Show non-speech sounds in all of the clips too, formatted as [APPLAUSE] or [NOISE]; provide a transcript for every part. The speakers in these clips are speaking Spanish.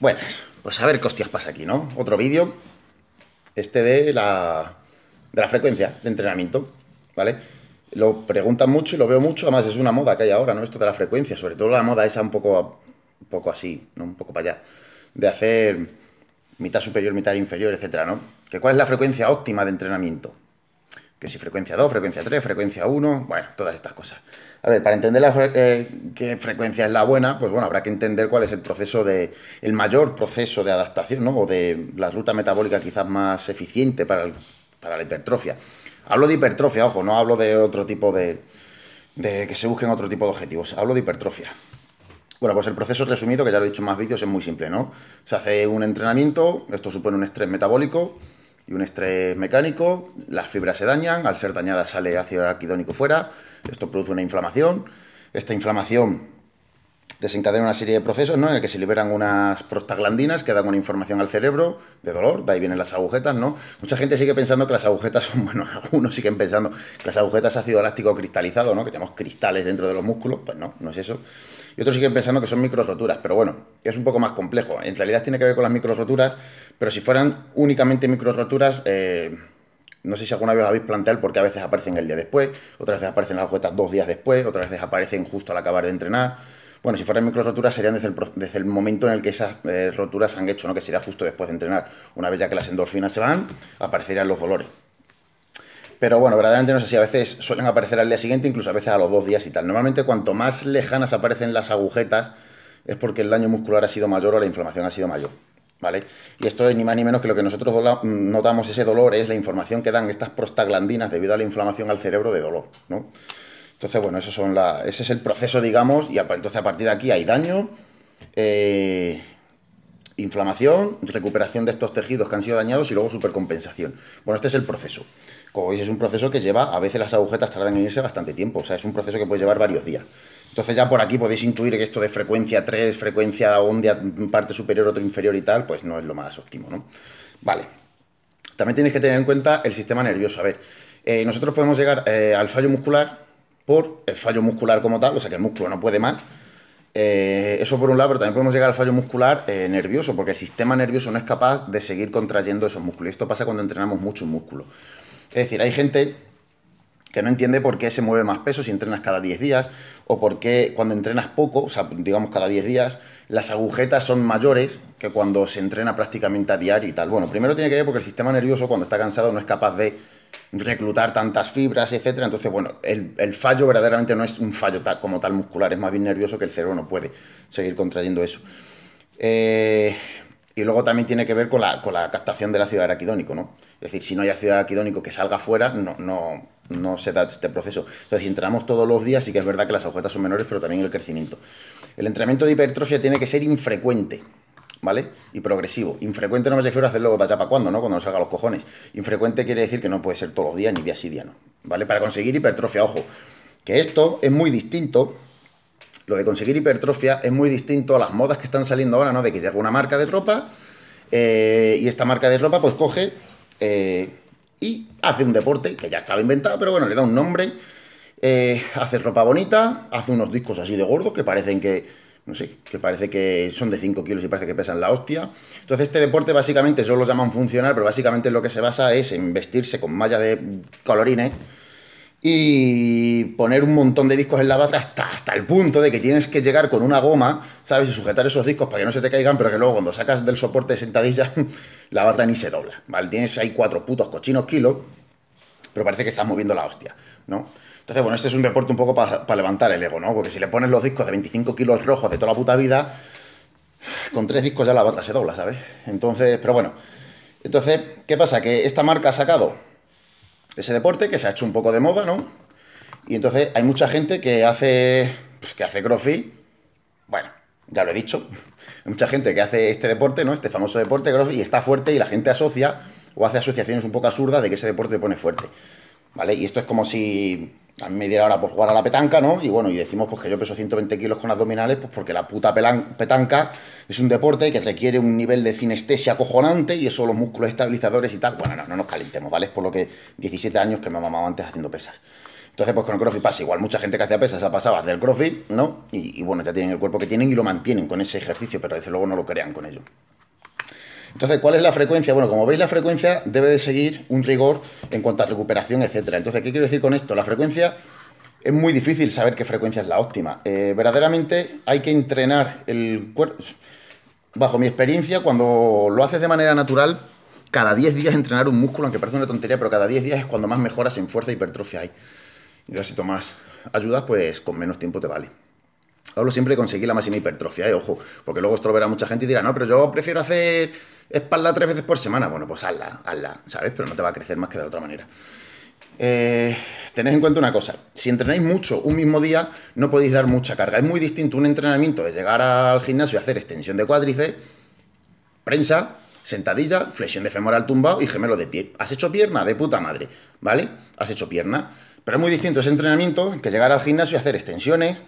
Buenas, pues a ver qué hostias pasa aquí, ¿no? Otro vídeo, este de la, de la frecuencia de entrenamiento, ¿vale? Lo preguntan mucho y lo veo mucho, además es una moda que hay ahora, ¿no? Esto de la frecuencia, sobre todo la moda esa un poco, un poco así, ¿no? Un poco para allá, de hacer mitad superior, mitad inferior, etcétera, ¿no? Que cuál es la frecuencia óptima de entrenamiento, que si frecuencia 2, frecuencia 3, frecuencia 1, bueno, todas estas cosas. A ver, para entender eh, qué frecuencia es la buena, pues bueno, habrá que entender cuál es el proceso de, el mayor proceso de adaptación, ¿no? O de la ruta metabólica quizás más eficiente para, para la hipertrofia. Hablo de hipertrofia, ojo, no hablo de otro tipo de, de que se busquen otro tipo de objetivos, hablo de hipertrofia. Bueno, pues el proceso resumido, que ya lo he dicho en más vídeos, es muy simple, ¿no? Se hace un entrenamiento, esto supone un estrés metabólico, y un estrés mecánico, las fibras se dañan, al ser dañadas sale ácido arquidónico fuera, esto produce una inflamación, esta inflamación desencadena una serie de procesos ¿no? en el que se liberan unas prostaglandinas que dan una información al cerebro de dolor, de ahí vienen las agujetas, ¿no? Mucha gente sigue pensando que las agujetas son, [LAUGHS] bueno, algunos siguen pensando que las agujetas ácido elástico cristalizado, ¿no? Que tenemos cristales dentro de los músculos, pues no, no es eso. Y otros siguen pensando que son micro roturas, pero bueno, es un poco más complejo. En realidad tiene que ver con las micro roturas, pero si fueran únicamente micro roturas... Eh, no sé si alguna vez os habéis planteado porque a veces aparecen el día después, otras veces aparecen las agujetas dos días después, otras veces aparecen justo al acabar de entrenar. Bueno, si fueran micro roturas serían desde el, momento en el que esas eh, roturas se han hecho, ¿no? que sería justo después de entrenar. Una vez ya que las endorfinas se van, aparecerían los dolores. Pero bueno, verdaderamente no sé si a veces suelen aparecer al día siguiente, incluso a veces a los dos días y tal. Normalmente cuanto más lejanas aparecen las agujetas es porque el daño muscular ha sido mayor o la inflamación ha sido mayor. ¿Vale? Y esto es ni más ni menos que lo que nosotros mm, notamos ese dolor es la información que dan estas prostaglandinas debido a la inflamación al cerebro de dolor, ¿no? Entonces, bueno, eso son la, ese es el proceso, digamos, y entonces a partir de aquí hay daño, eh, inflamación, recuperación de estos tejidos que han sido dañados y luego supercompensación. Bueno, este es el proceso. Como veis, es un proceso que lleva, a veces las agujetas tardan en irse bastante tiempo, o sea, es un proceso que puede llevar varios días. Entonces ya por aquí podéis intuir que esto de frecuencia 3, frecuencia onda, parte superior, otro inferior y tal, pues no es lo más óptimo, ¿no? Vale. También tenéis que tener en cuenta el sistema nervioso. A ver, eh, nosotros podemos llegar eh, al fallo muscular por el fallo muscular como tal, o sea que el músculo no puede más. Eh, eso por un lado, pero también podemos llegar al fallo muscular eh, nervioso, porque el sistema nervioso no es capaz de seguir contrayendo esos músculos. Y esto pasa cuando entrenamos mucho un músculo. Es decir, hay gente que no entiende por qué se mueve más peso si entrenas cada 10 días o por qué cuando entrenas poco, o sea, digamos cada 10 días, las agujetas son mayores que cuando se entrena prácticamente a diario y tal. Bueno, primero tiene que ver porque el sistema nervioso cuando está cansado no es capaz de reclutar tantas fibras, etcétera. Entonces, bueno, el, fallo verdaderamente no es un fallo como tal muscular, es más bien nervioso que el cerebro no puede seguir contrayendo eso. Eh, y luego también tiene que ver con la, con la captación del ácido araquidónico, ¿no? Es decir, si no hay ácido araquidónico que salga fuera, no, no no se da este proceso. Entonces, si entrenamos todos los días, sí que es verdad que las agujetas son menores, pero también el crecimiento. El entrenamiento de hipertrofia tiene que ser infrecuente, ¿vale? Y progresivo. Infrecuente no me refiero a luego de allá para cuando, ¿no? Cuando salga los cojones. Infrecuente quiere decir que no puede ser todos los días, ni día sí, día no, ¿vale? Para conseguir hipertrofia, ojo, que esto es muy distinto lo de conseguir hipertrofia es muy distinto a las modas que están saliendo ahora, ¿no? De que llega una marca de ropa eh, y esta marca de ropa pues coge eh, y hace un deporte que ya estaba inventado, pero bueno, le da un nombre, eh, hace ropa bonita, hace unos discos así de gordos que parecen que, no sé, que parece que son de 5 kilos y parece que pesan la hostia. Entonces este deporte básicamente, solo lo llaman funcional, pero básicamente lo que se basa es en vestirse con malla de colorines y poner un montón de discos en la bata hasta, hasta el punto de que tienes que llegar con una goma, ¿sabes? Y sujetar esos discos para que no se te caigan, pero que luego cuando sacas del soporte de sentadilla, [LAUGHS] la bata ni se dobla, ¿vale? Tienes ahí cuatro putos cochinos kilos, pero parece que estás moviendo la hostia, ¿no? Entonces, bueno, este es un deporte un poco para levantar el ego, ¿no? Porque si le pones los discos de 25 kilos rojos de toda la puta vida, con tres discos ya la bata se dobla, ¿sabes? Entonces, pero bueno. Entonces, ¿qué pasa? Que esta marca ha sacado de ese deporte que se ha hecho un poco de moda, ¿no? Y entonces hay mucha gente que hace, pues, que hace crossfit, bueno, ya lo he dicho, [LAUGHS] hay mucha gente que hace este deporte, ¿no? Este famoso deporte crossfit y está fuerte y la gente asocia o hace asociaciones un poco absurdas de que ese deporte pone fuerte, ¿vale? Y esto es como si a media hora por jugar a la petanca, ¿no? Y bueno, y decimos pues que yo peso 120 kilos con abdominales, pues porque la puta petanca es un deporte que requiere un nivel de cinestesia acojonante y eso los músculos estabilizadores y tal. Bueno, no, no nos calentemos, ¿vale? Es por lo que 17 años que me mamaba antes haciendo pesas. Entonces, pues con el crossfit pasa igual. Mucha gente que hacía pesas ha pasado a hacer crossfit, ¿no? Y, y bueno, ya tienen el cuerpo que tienen y lo mantienen con ese ejercicio, pero desde luego no lo crean con ello. Entonces, ¿cuál es la frecuencia? Bueno, como veis, la frecuencia debe de seguir un rigor en cuanto a recuperación, etcétera. Entonces, ¿qué quiero decir con esto? La frecuencia es muy difícil saber qué frecuencia es la óptima. Eh, verdaderamente hay que entrenar el cuerpo. Bajo mi experiencia, cuando lo haces de manera natural, cada 10 días entrenar un músculo, aunque parece una tontería, pero cada 10 días es cuando más mejoras en fuerza y e hipertrofia hay. Ya si tomas ayudas, pues con menos tiempo te vale. Hablo siempre de conseguir la máxima hipertrofia, eh, ojo, porque luego esto lo verá mucha gente y dirá, no, pero yo prefiero hacer espalda tres veces por semana. Bueno, pues hazla, hazla, ¿sabes? Pero no te va a crecer más que de otra manera. Eh, tenéis en cuenta una cosa, si entrenáis mucho un mismo día, no podéis dar mucha carga. Es muy distinto un entrenamiento de llegar al gimnasio y hacer extensión de cuádriceps, prensa, sentadilla, flexión de femoral tumbado y gemelo de pie. Has hecho pierna de puta madre, ¿vale? Has hecho pierna. Pero es muy distinto ese entrenamiento que llegar al gimnasio y hacer extensiones,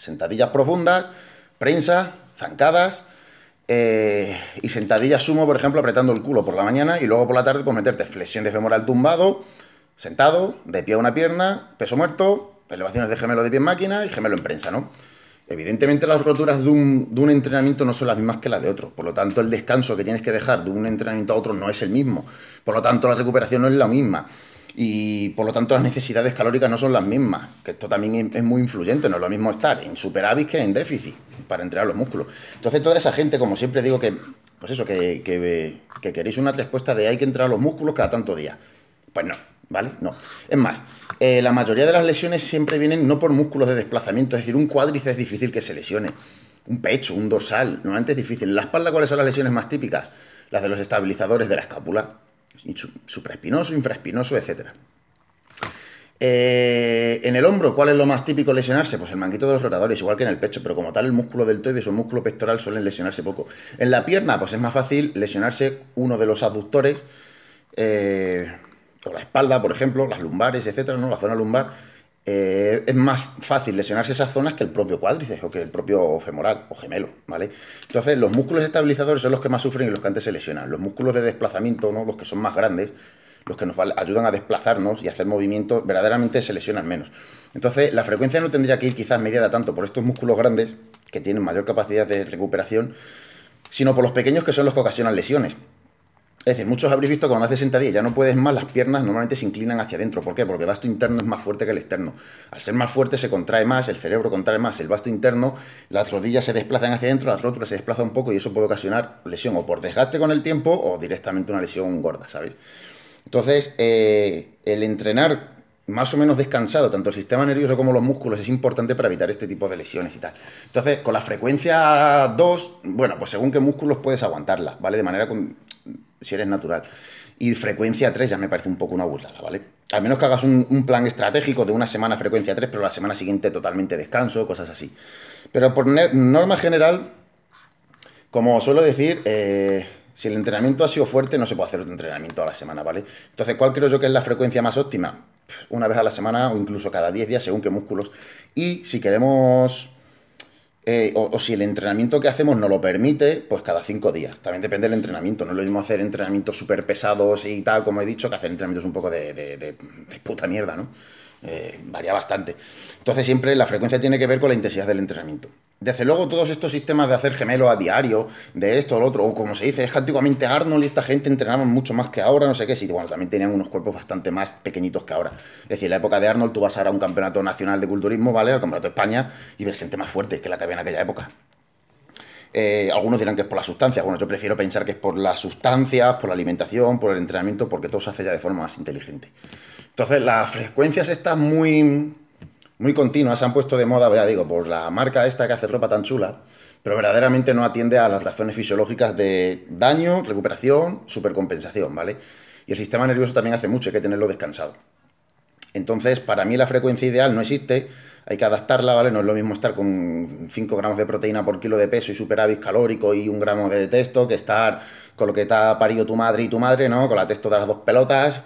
Sentadillas profundas, prensa, zancadas eh, y sentadillas sumo, por ejemplo, apretando el culo por la mañana y luego por la tarde pues meterte flexión de femoral tumbado, sentado, de pie a una pierna, peso muerto, elevaciones de gemelo de pie en máquina y gemelo en prensa, ¿no? Evidentemente las roturas de un, de un, entrenamiento no son las mismas que las de otro, por lo tanto el descanso que tienes que dejar de un entrenamiento a otro no es el mismo, por lo tanto la recuperación no es la misma y por lo tanto las necesidades calóricas no son las mismas, que esto también es muy influyente, no es lo mismo estar en superávit que en déficit para a los músculos. Entonces toda esa gente, como siempre digo, que pues eso, que, queréis una respuesta de hay que a los músculos cada tanto día. Pues no, ¿vale? No. Es más, eh, la mayoría de las lesiones siempre vienen no por músculos de desplazamiento, es decir, un cuádriceps es difícil que se lesione, un pecho, un dorsal, normalmente es difícil. la espalda, ¿cuáles son las lesiones más típicas? Las de los estabilizadores de la escápula supraespinoso, infraespinoso, etc. Eh, en el hombro, ¿cuál es lo más típico lesionarse? Pues el manguito de los rotadores, igual que en el pecho, pero como tal el músculo deltoides o el músculo pectoral suelen lesionarse poco. En la pierna, pues es más fácil lesionarse uno de los aductores, eh, o la espalda, por ejemplo, las lumbares, etcétera, ¿no? La zona lumbar eh, es más fácil lesionarse esas zonas que el propio cuádriceps o que el propio femoral o gemelo, ¿vale? Entonces, los músculos estabilizadores son los que más sufren y los que antes se lesionan. Los músculos de desplazamiento, ¿no? Los que son más grandes, los que nos ayudan a desplazarnos y hacer movimiento verdaderamente se lesionan menos. Entonces, la frecuencia no tendría que ir quizás mediada tanto por estos músculos grandes, que tienen mayor capacidad de recuperación, sino por los pequeños que son los que ocasionan lesiones. Es decir, muchos habréis visto que cuando haces sentadilla ya no puedes más, las piernas normalmente se inclinan hacia adentro. ¿Por qué? Porque el vasto interno es más fuerte que el externo. Al ser más fuerte se contrae más, el cerebro contrae más el vasto interno, las rodillas se desplazan hacia adentro, las rótulas se desplazan un poco y eso puede ocasionar lesión o por desgaste con el tiempo o directamente una lesión gorda, ¿sabéis? Entonces, eh, el entrenar más o menos descansado, tanto el sistema nervioso como los músculos, es importante para evitar este tipo de lesiones y tal. Entonces, con la frecuencia 2, bueno, pues según qué músculos puedes aguantarla, ¿vale? De manera con si eres natural. Y frecuencia 3 ya me parece un poco una burlada, ¿vale? Al menos que hagas un, plan estratégico de una semana frecuencia 3, pero la semana siguiente totalmente descanso, cosas así. Pero por norma general, como suelo decir, eh, si el entrenamiento ha sido fuerte, no se puede hacer otro entrenamiento a la semana, ¿vale? Entonces, ¿cuál creo yo que es la frecuencia más óptima? Una vez a la semana o incluso cada 10 días, según qué músculos. Y si queremos eh, o, si el entrenamiento que hacemos no lo permite, pues cada cinco días. También depende del entrenamiento. No es lo mismo hacer entrenamientos súper pesados y tal, como he dicho, que hacer entrenamientos un poco de, puta mierda, ¿no? Eh, varía bastante. Entonces siempre la frecuencia tiene que ver con la intensidad del entrenamiento. Desde luego, todos estos sistemas de hacer gemelos a diario, de esto al otro, o como se dice, es que antiguamente Arnold y esta gente entrenaban mucho más que ahora, no sé qué, sí, bueno, también tenían unos cuerpos bastante más pequeñitos que ahora. Es decir, en la época de Arnold tú vas ahora a un campeonato nacional de culturismo, ¿vale? Al campeonato de España, y ves gente más fuerte que la que había en aquella época. Eh, algunos dirán que es por la sustancia. Bueno, yo prefiero pensar que es por las sustancias, por la alimentación, por el entrenamiento, porque todo se hace ya de forma más inteligente. Entonces, las frecuencias están muy muy continuas, se han puesto de moda, ya digo, por la marca esta que hace ropa tan chula, pero verdaderamente no atiende a las razones fisiológicas de daño, recuperación, supercompensación, ¿vale? Y el sistema nervioso también hace mucho, hay que tenerlo descansado. Entonces, para mí la frecuencia ideal no existe, hay que adaptarla, ¿vale? No es lo mismo estar con 5 gramos de proteína por kilo de peso y superávit calórico y un gramo de testo que estar con lo que te ha parido tu madre y tu madre, ¿no? Con la testo de las dos pelotas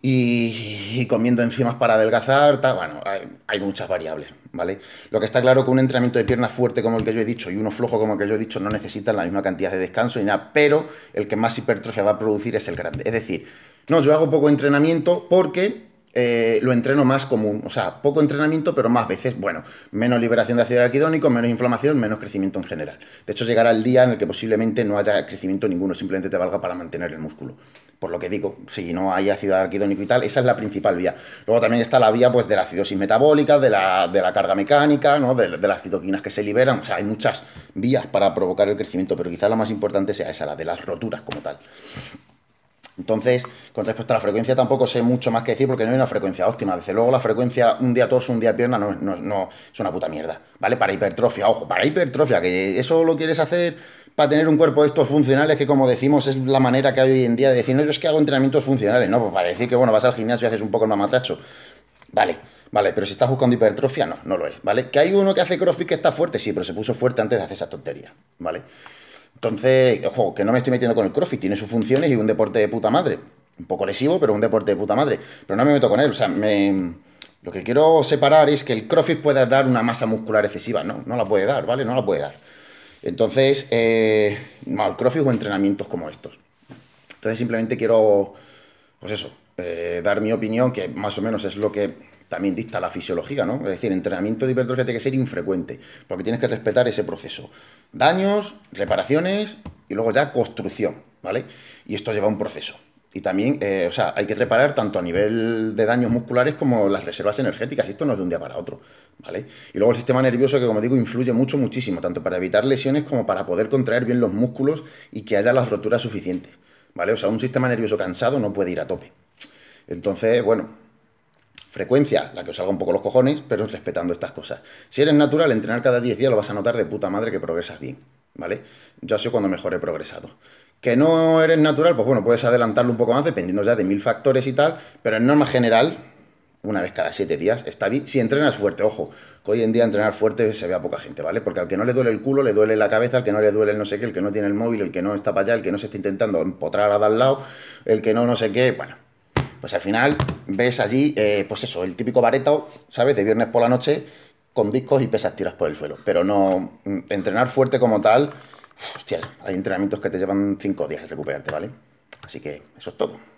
y, comiendo enzimas para adelgazar, bueno, hay, muchas variables, ¿vale? Lo que está claro que un entrenamiento de piernas fuerte como el que yo he dicho y uno flojo como el que yo he dicho no necesitan la misma cantidad de descanso y nada, pero el que más hipertrofia va a producir es el grande. Es decir, no, yo hago poco entrenamiento porque eh, lo entreno más común. O sea, poco entrenamiento, pero más veces, bueno, menos liberación de ácido arquidónico, menos inflamación, menos crecimiento en general. De hecho, llegará el día en el que posiblemente no haya crecimiento ninguno, simplemente te valga para mantener el músculo. Por lo que digo, si no hay ácido arquidónico y tal, esa es la principal vía. Luego también está la vía pues, de la acidosis metabólica, de la, carga mecánica, ¿no? de, de las citoquinas que se liberan. O sea, hay muchas vías para provocar el crecimiento, pero quizás la más importante sea esa, la de las roturas como tal. Entonces, con respecto a la frecuencia tampoco sé mucho más que decir porque no hay una frecuencia óptima. Desde luego la frecuencia un día torso, un día pierna, no, no, es una puta mierda, ¿vale? Para hipertrofia, ojo, para hipertrofia, que eso lo quieres hacer para tener un cuerpo de estos funcionales que como decimos es la manera que hay hoy en día de decir, no, yo es que hago entrenamientos funcionales, ¿no? Pues para decir que, bueno, vas al gimnasio y haces un poco el mamatracho. Vale, vale, pero si estás buscando hipertrofia, no, no lo es, ¿vale? Que hay uno que hace crossfit que está fuerte, sí, pero se puso fuerte antes de hacer esa tontería, ¿vale? Entonces, ojo, que no me estoy metiendo con el crossfit, tiene sus funciones y un deporte de puta madre. Un poco lesivo, pero un deporte de puta madre. Pero no me meto con él, o sea, me... Lo que quiero separar es que el crossfit pueda dar una masa muscular excesiva, ¿no? No la puede dar, ¿vale? No la puede dar. Entonces, eh, no, o entrenamientos como estos. Entonces simplemente quiero, pues eso, eh, dar mi opinión, que más o menos es lo que también dicta la fisiología, ¿no? Es decir, entrenamiento de hipertrofia tiene que ser infrecuente, porque tienes que respetar ese proceso. Daños, reparaciones y luego ya construcción, ¿vale? Y esto lleva un proceso. Y también, eh, o sea, hay que reparar tanto a nivel de daños musculares como las reservas energéticas. Esto no es de un día para otro, ¿vale? Y luego el sistema nervioso, que como digo, influye mucho, muchísimo, tanto para evitar lesiones como para poder contraer bien los músculos y que haya las roturas suficientes, ¿vale? O sea, un sistema nervioso cansado no puede ir a tope. Entonces, bueno, frecuencia, la que os salga un poco los cojones, pero respetando estas cosas. Si eres natural, entrenar cada 10 días lo vas a notar de puta madre que progresas bien, ¿vale? Yo así cuando mejor he progresado. Que no eres natural, pues bueno, puedes adelantarlo un poco más dependiendo ya de mil factores y tal, pero en norma general, una vez cada 7 días está bien. Si entrenas fuerte, ojo, que hoy en día entrenar fuerte se ve a poca gente, ¿vale? Porque al que no le duele el culo, le duele la cabeza, al que no le duele el no sé qué, el que no tiene el móvil, el que no está para allá, el que no se está intentando empotrar a al lado, el que no no sé qué, bueno pues al final ves allí, eh, pues eso, el típico bareto, ¿sabes? De viernes por la noche con discos y pesas tiras por el suelo. Pero no mm, entrenar fuerte como tal, hostia, hay entrenamientos que te llevan cinco días de recuperarte, ¿vale? Así que eso es todo.